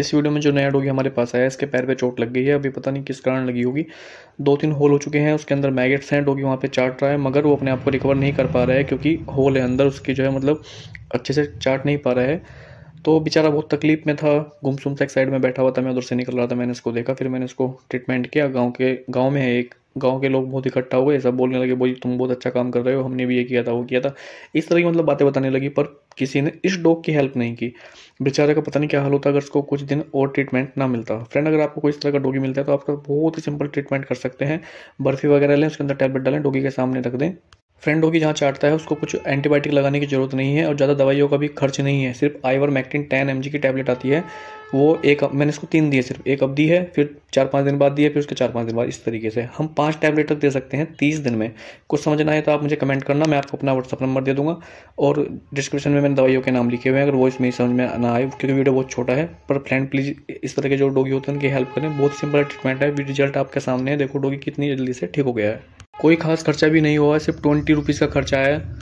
इस वीडियो में जो नया डॉगी हमारे पास आया इसके पैर पे चोट लग गई है अभी पता नहीं किस कारण लगी होगी दो तीन होल हो चुके हैं उसके अंदर मैगेट्स हैं डॉगी वहाँ पे चाट रहा है मगर वो अपने आप को रिकवर नहीं कर पा रहा है क्योंकि होल है अंदर उसकी जो है मतलब अच्छे से चाट नहीं पा रहा है तो बेचारा बहुत तकलीफ में था गुमसुम से एक साइड में बैठा हुआ था मैं उधर से निकल रहा था मैंने उसको देखा फिर मैंने उसको ट्रीटमेंट किया गाँव के गाँव में है एक गांव के लोग बहुत इकट्ठा हो गए सब बोलने लगे भाई तुम बहुत अच्छा काम कर रहे हो हमने भी ये किया था वो किया था इस तरह की मतलब बातें बताने लगी पर किसी ने इस डॉग की हेल्प नहीं की बेचारे का पता नहीं क्या हाल होता अगर उसको कुछ दिन और ट्रीटमेंट ना मिलता फ्रेंड अगर आपको कोई इस तरह का डोगी मिलता है तो आपका बहुत ही सिंपल ट्रीटमेंट कर सकते हैं बर्फ़ी वगैरह लें उसके अंदर टैबलेट डालें डोगी के सामने रख दें फ्रेंड की जहाँ चाटता है उसको कुछ एंटीबायोटिक लगाने की ज़रूरत नहीं है और ज़्यादा दवाइयों का भी खर्च नहीं है सिर्फ आइवर मैक्टिन टेन एम की टैबलेट आती है वो एक मैंने इसको तीन दिए सिर्फ एक अब दी है फिर चार पाँच दिन बाद दिए फिर उसके चार पाँच दिन बाद इस तरीके से हम पाँच टैबलेट तक दे सकते हैं तीस दिन में कुछ समझना है तो आप मुझे कमेंट करना मैं आपको अपना व्हाट्सअप नंबर दे दूंगा और डिस्क्रिप्शन में मैंने दवाइयों के नाम लिखे हुए हैं अगर वो इसमें समझ में ना आए क्योंकि वीडियो बहुत छोटा है पर फ्रेंड प्लीज़ इस तरह के जो डोगी होते हैं उनकी हेल्प करें बहुत सिंपल ट्रीटमेंट है रिजल्ट आपके सामने है देखो डोगी कितनी जल्दी से ठीक हो गया है कोई ख़ास खर्चा भी नहीं हुआ सिर्फ ट्वेंटी रुपीज़ का खर्चा आया